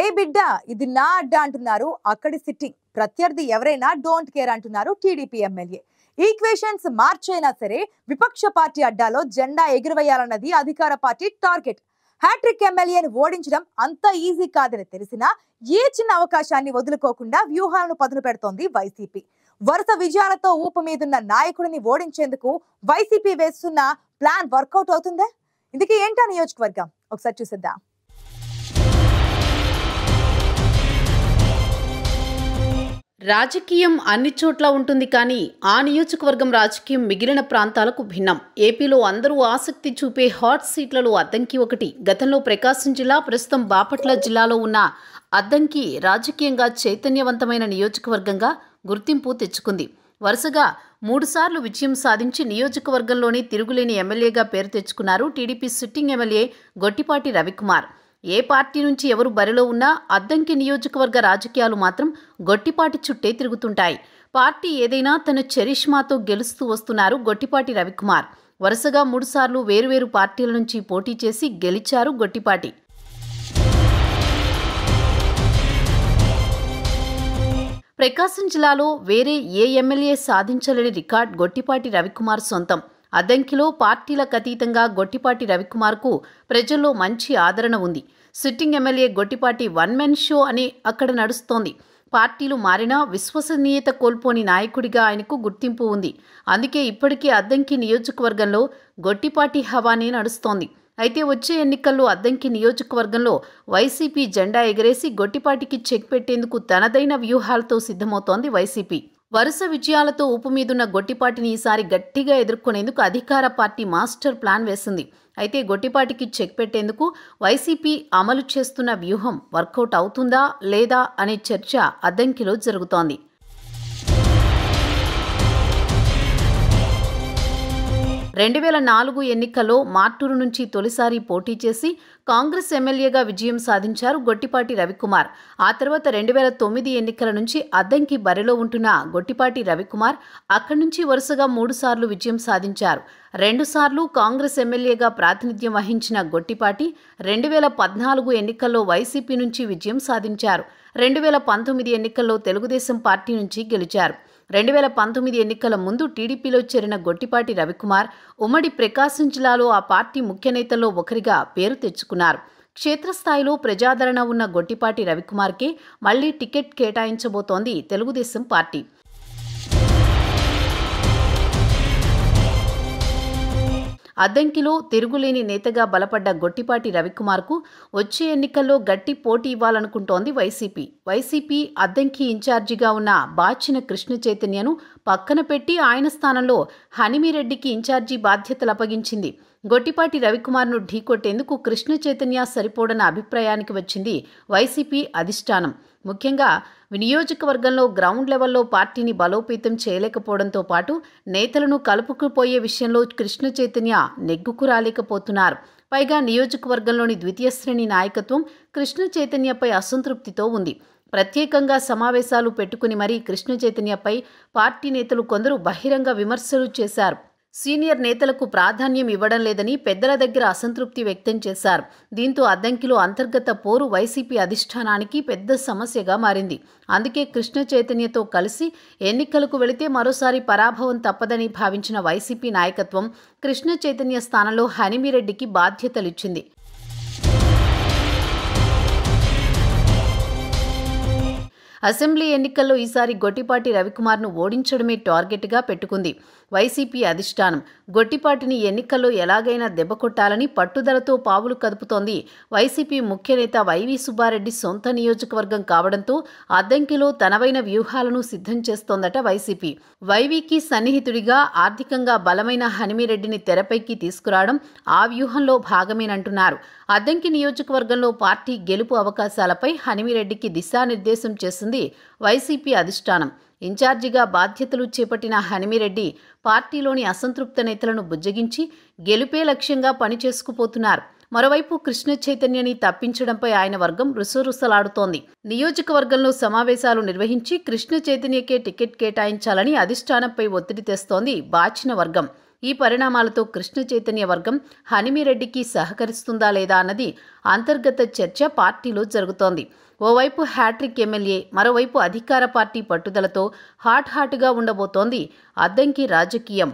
ఏ బిడ్డ ఇది నా అడ్డ అంటున్నారు అక్కడి సిట్టింగ్ ప్రత్యర్థి ఎవరైనా డోంట్ కేర్ అంటున్నారు టీడీపీ ఎమ్మెల్యే ఈక్వేషన్స్ మార్చైనా సరే విపక్ష పార్టీ అడ్డాలో జెండా ఎగురవేయాలన్నది అధికార పార్టీ టార్గెట్ హ్యాట్రిక్ ఎమ్మెల్యేని ఓడించడం అంత ఈజీ కాదని తెలిసినా ఏ చిన్న అవకాశాన్ని వదులుకోకుండా వ్యూహాలను పదులు పెడుతోంది వైసీపీ వరుస విజయాలతో ఊపు మీదున్న నాయకుడిని ఓడించేందుకు వైసీపీ వేస్తున్న ప్లాన్ వర్కౌట్ అవుతుందా ఇందుకే ఏంటా నియోజకవర్గం ఒకసారి చూసిద్దాం రాజకీయం అన్ని చోట్ల ఉంటుంది కానీ ఆ నియోజకవర్గం రాజకీయం మిగిలిన ప్రాంతాలకు భిన్నం ఏపీలో అందరూ ఆసక్తి చూపే హాట్ సీట్లలో అద్దంకి ఒకటి గతంలో ప్రకాశం జిల్లా ప్రస్తుతం బాపట్ల జిల్లాలో ఉన్న అద్దంకి రాజకీయంగా చైతన్యవంతమైన నియోజకవర్గంగా గుర్తింపు తెచ్చుకుంది వరుసగా మూడుసార్లు విజయం సాధించి నియోజకవర్గంలోని తిరుగులేని ఎమ్మెల్యేగా పేరు తెచ్చుకున్నారు TDP sitting MLA Gottipati Ravikumar ఏ పార్టీ నుంచి ఎవరు బరిలో ఉన్నా అద్దంకి నియోజకవర్గ రాజకీయాలు మాత్రం గొట్టిపాటి చుట్టే తిరుగుతుంటాయి పార్టీ ఏదైనా తన చరిష్మాతో గెలుస్తూ వస్తున్నారు గొట్టిపాటి రవికుమార్ వరుసగా మూడుసార్లు వేరువేరు పార్టీల నుంచి పోటీ చేసి గెలిచారు గొట్టిపాటి ప్రకాశం జిల్లాలో వేరే ఏ ఎమ్మెల్యే సాధించలేని రికార్డ్ గొట్టిపాటి రవికుమార్ సొంతం అద్దంకిలో పార్టీలకు అతీతంగా గొట్టిపాటి రవికుమార్కు ప్రజల్లో మంచి ఆదరణ ఉంది sitting MLA Gottipati one men show అని అక్కడ నడుస్తోంది పార్టీలు మారినా విశ్వసనీయత కోల్పోని నాయకుడిగా ఆయనకు గుర్తింపు ఉంది అందుకే ఇప్పటికే అద్దంకి నియోజకవర్గంలో గొట్టిపాటి హవానే నడుస్తోంది అయితే వచ్చే ఎన్నికల్లో అద్దంకి నియోజకవర్గంలో వైసీపీ జెండా ఎగరేసి గొట్టిపాటికి చెక్ పెట్టేందుకు తనదైన వ్యూహాలతో సిద్ధమవుతోంది వైసీపీ వరుస విజయాలతో ఊపు మీదున్న గొట్టిపాటిని ఈసారి గట్టిగా ఎదుర్కొనేందుకు అధికార పార్టీ మాస్టర్ ప్లాన్ వేసింది అయితే గొట్టిపాటికి చెక్ పెట్టేందుకు వైసీపీ అమలు చేస్తున్న వ్యూహం వర్కౌట్ అవుతుందా లేదా అనే చర్చ అద్దంకిలో జరుగుతోంది రెండు వేల నాలుగు ఎన్నికల్లో మార్టూరు నుంచి తొలిసారి పోటీ చేసి కాంగ్రెస్ ఎమ్మెల్యేగా విజయం సాధించారు గొట్టిపాటి రవికుమార్ ఆ తర్వాత రెండు వేల తొమ్మిది ఎన్నికల నుంచి అద్దంకి బరిలో ఉంటున్న గొట్టిపాటి రవికుమార్ అక్కడి నుంచి వరుసగా మూడుసార్లు విజయం సాధించారు రెండుసార్లు కాంగ్రెస్ ఎమ్మెల్యేగా ప్రాతినిధ్యం వహించిన గొట్టిపాటి రెండు వేల పద్నాలుగు ఎన్నికల్లో వైసీపీ నుంచి విజయం సాధించారు రెండు వేల పంతొమ్మిది ఎన్నికల్లో తెలుగుదేశం పార్టీ నుంచి గెలిచారు రెండు వేల పంతొమ్మిది ఎన్నికల ముందు టీడీపీలో చేరిన గొట్టిపాటి రవికుమార్ ఉమ్మడి ప్రకాశం జిల్లాలో ఆ పార్టీ ముఖ్య నేతల్లో ఒకరిగా పేరు తెచ్చుకున్నారు క్షేత్రస్థాయిలో ప్రజాదరణ ఉన్న గొట్టిపాటి రవికుమార్కి మళ్లీ టికెట్ కేటాయించబోతోంది తెలుగుదేశం పార్టీ అద్దంకిలో తిరుగులేని నేతగా బలపడ్డ గొట్టిపాటి రవికుమార్కు వచ్చే ఎన్నికల్లో గట్టి పోటీ ఇవ్వాలనుకుంటోంది వైసీపీ వైసీపీ అద్దంకి ఇన్ఛార్జిగా ఉన్న బాచిన కృష్ణ చైతన్యను పక్కన పెట్టి ఆయన స్థానంలో హనిమిరెడ్డికి ఇన్ఛార్జి బాధ్యతలు అప్పగించింది గొట్టిపాటి రవికుమార్ను ఢీకొట్టేందుకు కృష్ణ చైతన్య సరిపోడన అభిప్రాయానికి వచ్చింది వైసీపీ అధిష్టానం ముఖ్యంగా వినియోజకవర్గంలో గ్రౌండ్ లెవెల్లో పార్టీని బలోపేతం చేయలేకపోవడంతో పాటు నేతలను కలుపుకుపోయే విషయంలో కృష్ణ చైతన్య నెగ్గుకు రాలేకపోతున్నారు పైగా నియోజకవర్గంలోని ద్వితీయ శ్రేణి నాయకత్వం కృష్ణ చైతన్యపై అసంతృప్తితో ఉంది ప్రత్యేకంగా సమావేశాలు పెట్టుకుని మరీ కృష్ణ చైతన్యపై పార్టీ నేతలు కొందరు బహిరంగ విమర్శలు చేశారు సీనియర్ నేతలకు ప్రాధాన్యం ఇవ్వడం లేదని పెద్దల దగ్గర అసంతృప్తి వ్యక్తం చేశారు దీంతో అద్దంకిలో అంతర్గత పోరు వైసీపీ అధిష్టానానికి పెద్ద సమస్యగా మారింది అందుకే కృష్ణ చైతన్యతో కలిసి ఎన్నికలకు వెళితే మరోసారి పరాభవం తప్పదని భావించిన వైసీపీ నాయకత్వం కృష్ణ చైతన్య స్థానంలో హనిమిరెడ్డికి బాధ్యతలిచ్చింది అసెంబ్లీ ఎన్నికల్లో ఈసారి గొట్టిపాటి రవికుమార్ను ఓడించడమే టార్గెట్గా పెట్టుకుంది వైసీపీ అధిష్టానం గొట్టిపాటిని ఎన్నికల్లో ఎలాగైనా దెబ్బకొట్టాలని పట్టుదలతో పావులు కదుపుతోంది వైసీపీ ముఖ్యనేత వైవి సుబ్బారెడ్డి సొంత నియోజకవర్గం కావడంతో అద్దంకిలో తనవైన వ్యూహాలను సిద్ధం చేస్తోందట వైసీపీ వైవికి సన్నిహితుడిగా ఆర్థికంగా బలమైన హనిమిరెడ్డిని తెరపైకి తీసుకురావడం ఆ వ్యూహంలో భాగమేనంటున్నారు అద్దంకి నియోజకవర్గంలో పార్టీ గెలుపు అవకాశాలపై హనిమిరెడ్డికి దిశానిర్దేశం చేస్తుంది చేసింది వైసీపీ అధిష్టానం ఇన్ఛార్జిగా బాధ్యతలు చేపట్టిన హనిమిరెడ్డి పార్టీలోని అసంతృప్త నేతలను బుజ్జగించి గెలుపే లక్ష్యంగా పనిచేసుకుపోతున్నారు మరోవైపు కృష్ణ చైతన్యని తప్పించడంపై ఆయన వర్గం రుసరుసలాడుతోంది నియోజకవర్గంలో సమావేశాలు నిర్వహించి కృష్ణ చైతన్యకే టికెట్ కేటాయించాలని అధిష్టానంపై ఒత్తిడి తెస్తోంది బాచిన వర్గం ఈ పరిణామాలతో కృష్ణ చైతన్య వర్గం హనిమిరెడ్డికి సహకరిస్తుందా లేదా అన్నది అంతర్గత చర్చ పార్టీలో జరుగుతోంది ఓవైపు హ్యాట్రిక్ ఎమ్మెల్యే మరోవైపు అధికార పార్టీ పట్టుదలతో హాట్ హాట్గా ఉండబోతోంది అద్దంకి రాజకీయం